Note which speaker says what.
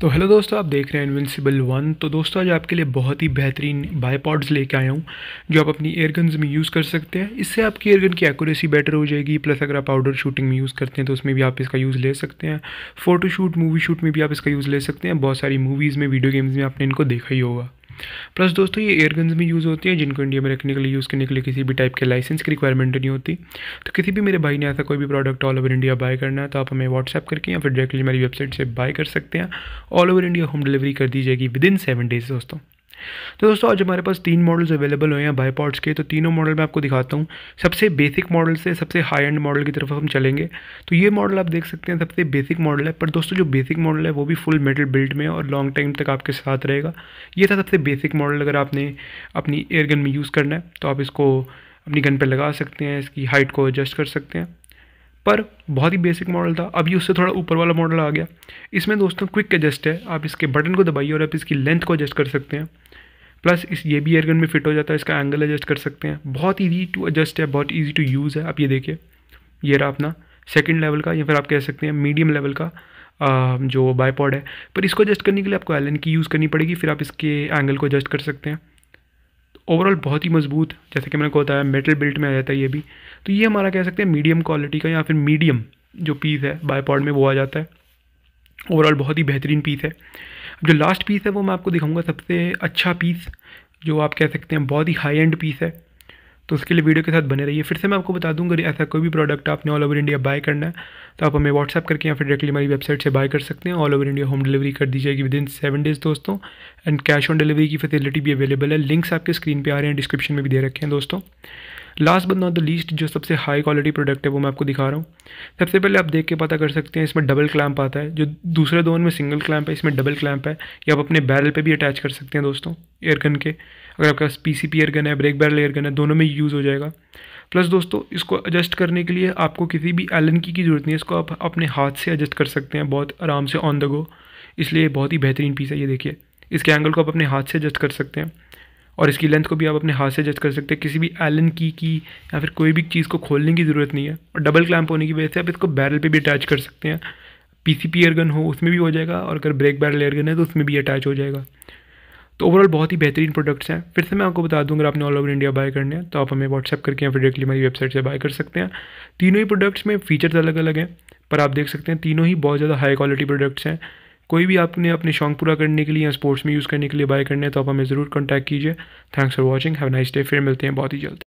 Speaker 1: तो हेलो दोस्तों आप देख रहे हैं इनविंसिबल वन तो दोस्तों आज आपके लिए बहुत ही बेहतरीन बायपॉड्स लेके आया हूँ जो आप अपनी एयरगन्स में यूज़ कर सकते हैं इससे आपकी एयरगन की एक्यूरेसी बेटर हो जाएगी प्लस अगर आप पाउडर शूटिंग में यूज़ करते हैं तो उसमें भी आप इसका यूज़ ले सकते हैं फोटो शूट मूवी शूट में भी आप इसका यूज़ ले सकते हैं बहुत सारी मूवीज़ में वीडियो गेम्स में आपने इनको देखा ही होगा प्लस दोस्तों ये एयरगन्स भी यूज़ होती हैं जिनको इंडिया में रखने के लिए यूज़ करने के लिए किसी भी टाइप के लाइसेंस की रिक्वायरमेंट नहीं होती तो किसी भी मेरे भाई ने ऐसा कोई भी product all over India buy करना है तो आप हमें व्हाट्सअप करके या फिर डायरेक्टली हमारी वेबसाइट से बाय कर सकते हैं all over India home delivery कर दी जाएगी विद इन सेवन डेज दोस्तों तो दोस्तों आज हमारे पास तीन मॉडल्स अवेलेबल हुए हैं बाईपॉड्स के तो तीनों मॉडल मैं आपको दिखाता हूँ सबसे बेसिक मॉडल से सबसे हाई एंड मॉडल की तरफ हम चलेंगे तो ये मॉडल आप देख सकते हैं सबसे बेसिक मॉडल है पर दोस्तों जो बेसिक मॉडल है वो भी फुल मेटल बिल्ड में और लॉन्ग टाइम तक आपके साथ रहेगा ये था सबसे बेसिक मॉडल अगर आपने अपनी एयरगन में यूज़ करना है तो आप इसको अपनी गन पर लगा सकते हैं इसकी हाइट को एडजस्ट कर सकते हैं पर बहुत ही बेसिक मॉडल था अभी उससे थोड़ा ऊपर वाला मॉडल आ गया इसमें दोस्तों क्विक एडजस्ट है आप इसके बटन को दबाइए और आप इसकी लेंथ को एडजस्ट कर सकते हैं प्लस इस ये भी एयरगन में फिट हो जाता है इसका एंगल एडजस्ट कर सकते हैं बहुत ईजी टू एडजस्ट है बहुत ईजी टू यूज़ है आप ये देखिए ये रहा अपना सेकेंड लेवल का या फिर आप कह सकते हैं मीडियम लेवल का आ, जो बायपॉड है पर इसको एडजस्ट करने के लिए आपको एलन की यूज़ करनी पड़ेगी फिर आप इसके एंगल को एडजस्ट कर सकते हैं ओवरऑल बहुत ही मजबूत जैसे कि मैंने बताया मेटल बिल्ट में आ जाता है ये भी तो ये हमारा कह सकते हैं मीडियम क्वालिटी का या फिर मीडियम जो पीस है बायपॉड में वो आ जाता है ओवरऑल बहुत ही बेहतरीन पीस है जो लास्ट पीस है वो मैं आपको दिखाऊंगा सबसे अच्छा पीस जो आप कह सकते हैं बहुत ही हाई एंड पीस है तो उसके लिए वीडियो के साथ बने रहिए फिर से मैं आपको बता दूँ अगर ऐसा कोई भी प्रोडक्ट आपने ऑल ओवर इंडिया बाय करना है तो आप हमें व्हाट्सअप करके या फिर डायरेक्टली हमारी वेबसाइट से बाय कर सकते हैं all over India home delivery कर दी जाएगी विद इन सेवन डेज़ दोस्तों एंड कैश ऑन डिलीवरी की फैसिलिटी भी अवेलेबल है लिंक्स आपके स्क्रीन पर आ रहे हैं डिस्क्रिप्शन में भी दे रखे हैं दोस्तों last but not the least जो सबसे हाई क्वालिटी प्रोडक्ट है वो मैं आपको दिखा रहा हूँ सबसे पहले आप देख के पता कर सकते हैं इसमें डबल क्लैम्प आता है जो दूसरे दोन में सिंगल क्लैम्प है इसमें डबल क्लैम्प है या आप अपने बैरल पर भी अटैच कर सकते हैं दोस्तों एयर के अगर आपके पास पी सी पी एयरगन है ब्रेक बैरल एयरगन है दोनों में यूज़ हो जाएगा प्लस दोस्तों इसको एडजस्ट करने के लिए आपको किसी भी एलन की की ज़रूरत नहीं है इसको आप अपने हाथ से एडजस्ट कर सकते हैं बहुत आराम से ऑन द गो इसलिए बहुत ही बेहतरीन पीस है ये देखिए इसके एंगल को आप अपने हाथ से एडजस्ट कर सकते हैं और इसकी लेंथ को भी आप अपने हाथ से एडजस्ट कर सकते हैं किसी भी एलन की की या फिर कोई भी चीज़ को खोलने की ज़रूरत नहीं है और डबल क्लैंप होने की वजह से आप इसको बैरल पे भी अटैच कर सकते हैं पी सी पी एयरगन हो उसमें भी हो जाएगा और अगर ब्रेक बैरल एयरगन है तो उसमें भी अटैच हो जाएगा तो ओवरऑल बहुत ही बेहतरीन प्रोडक्ट्स हैं फिर से मैं आपको बता दूँ अगर आपने ऑल ओवर इंडिया बाय करने हैं तो आप हमें व्हाट्सअप करके या फिर डायरेक्टली हमारी वेबसाइट से बाय कर सकते हैं तीनों ही प्रोडक्ट्स में फीचर्स अलग अलग हैं पर आप देख सकते हैं तीनों ही बहुत ज़्यादा हाई क्वालिटी प्रोडक्ट्स हैं कोई भी आपने अपने शौक पूरा करने के लिए या स्पोर्ट्स में यूज़ करने के लिए बाय करने हैं तो आप हमें ज़रूर कॉन्टैक्ट कीजिए thanks for watching have nice day फिर मिलते हैं बहुत ही जल्द